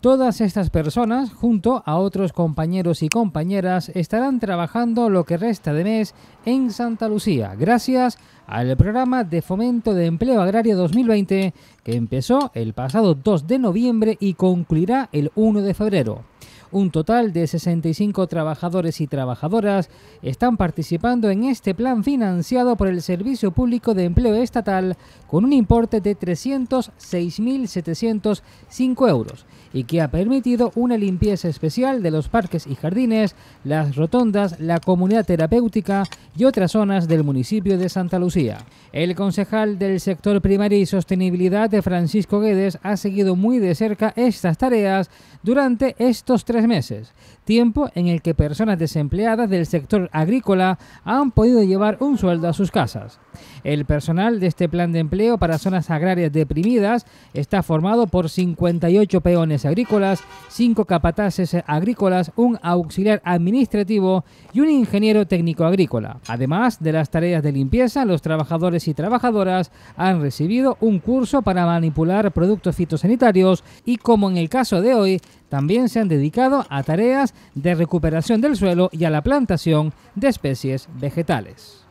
Todas estas personas, junto a otros compañeros y compañeras, estarán trabajando lo que resta de mes en Santa Lucía, gracias al programa de fomento de empleo agrario 2020, que empezó el pasado 2 de noviembre y concluirá el 1 de febrero. Un total de 65 trabajadores y trabajadoras están participando en este plan financiado por el Servicio Público de Empleo Estatal con un importe de 306.705 euros y que ha permitido una limpieza especial de los parques y jardines, las rotondas, la comunidad terapéutica y otras zonas del municipio de Santa Lucía. El concejal del sector primario y sostenibilidad de Francisco Guedes ha seguido muy de cerca estas tareas durante estos tres meses, tiempo en el que personas desempleadas del sector agrícola han podido llevar un sueldo a sus casas. El personal de este plan de empleo para zonas agrarias deprimidas está formado por 58 peones agrícolas, cinco capataces agrícolas, un auxiliar administrativo y un ingeniero técnico agrícola. Además de las tareas de limpieza, los trabajadores y trabajadoras han recibido un curso para manipular productos fitosanitarios y como en el caso de hoy, también se han dedicado a tareas de recuperación del suelo y a la plantación de especies vegetales.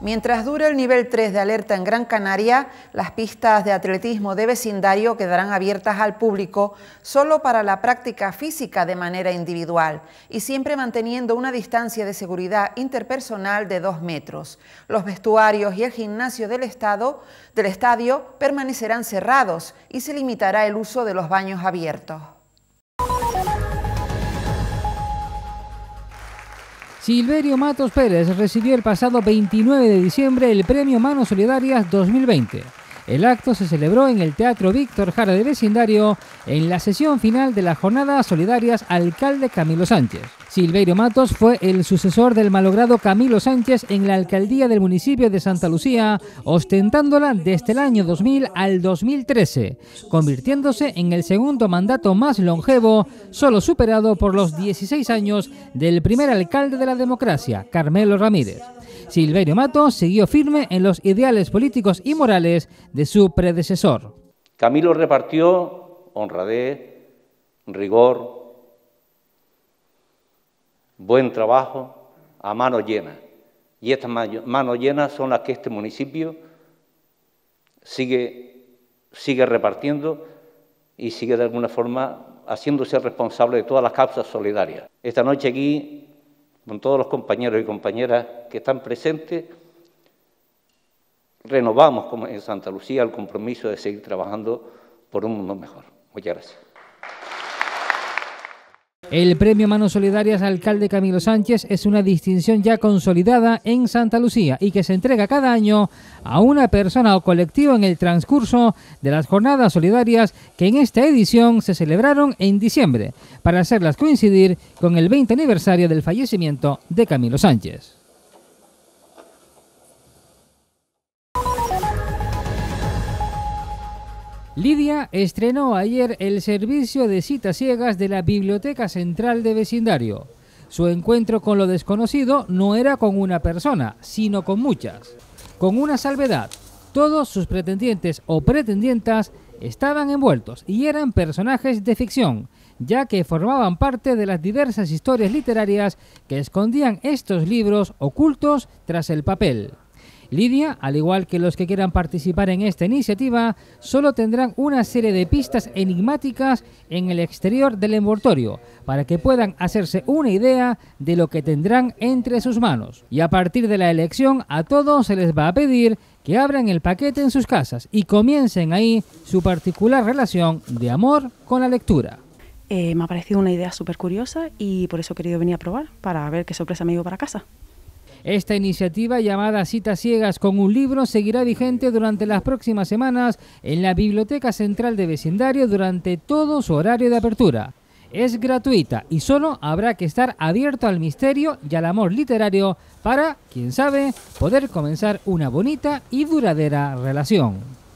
Mientras dure el nivel 3 de alerta en Gran Canaria, las pistas de atletismo de vecindario quedarán abiertas al público solo para la práctica física de manera individual y siempre manteniendo una distancia de seguridad interpersonal de 2 metros. Los vestuarios y el gimnasio del, estado, del estadio permanecerán cerrados y se limitará el uso de los baños abiertos. Silverio Matos Pérez recibió el pasado 29 de diciembre el premio Manos Solidarias 2020. El acto se celebró en el Teatro Víctor Jara de Vecindario en la sesión final de la Jornada Solidarias Alcalde Camilo Sánchez. Silveiro Matos fue el sucesor del malogrado Camilo Sánchez en la alcaldía del municipio de Santa Lucía, ostentándola desde el año 2000 al 2013, convirtiéndose en el segundo mandato más longevo, solo superado por los 16 años del primer alcalde de la democracia, Carmelo Ramírez. Silverio Mato siguió firme en los ideales políticos y morales de su predecesor. Camilo repartió honradez, rigor, buen trabajo a mano llena. Y estas manos llenas son las que este municipio sigue, sigue repartiendo y sigue de alguna forma haciéndose responsable de todas las causas solidarias. Esta noche aquí con todos los compañeros y compañeras que están presentes, renovamos en Santa Lucía el compromiso de seguir trabajando por un mundo mejor. Muchas gracias. El premio Manos Solidarias alcalde Camilo Sánchez es una distinción ya consolidada en Santa Lucía y que se entrega cada año a una persona o colectivo en el transcurso de las jornadas solidarias que en esta edición se celebraron en diciembre para hacerlas coincidir con el 20 aniversario del fallecimiento de Camilo Sánchez. Lidia estrenó ayer el servicio de citas ciegas de la Biblioteca Central de Vecindario. Su encuentro con lo desconocido no era con una persona, sino con muchas. Con una salvedad, todos sus pretendientes o pretendientas estaban envueltos y eran personajes de ficción, ya que formaban parte de las diversas historias literarias que escondían estos libros ocultos tras el papel. Lidia, al igual que los que quieran participar en esta iniciativa, solo tendrán una serie de pistas enigmáticas en el exterior del envoltorio para que puedan hacerse una idea de lo que tendrán entre sus manos. Y a partir de la elección a todos se les va a pedir que abran el paquete en sus casas y comiencen ahí su particular relación de amor con la lectura. Eh, me ha parecido una idea súper curiosa y por eso he querido venir a probar para ver qué sorpresa me llevo para casa. Esta iniciativa llamada Citas Ciegas con un libro seguirá vigente durante las próximas semanas en la Biblioteca Central de Vecindario durante todo su horario de apertura. Es gratuita y solo habrá que estar abierto al misterio y al amor literario para, quién sabe, poder comenzar una bonita y duradera relación.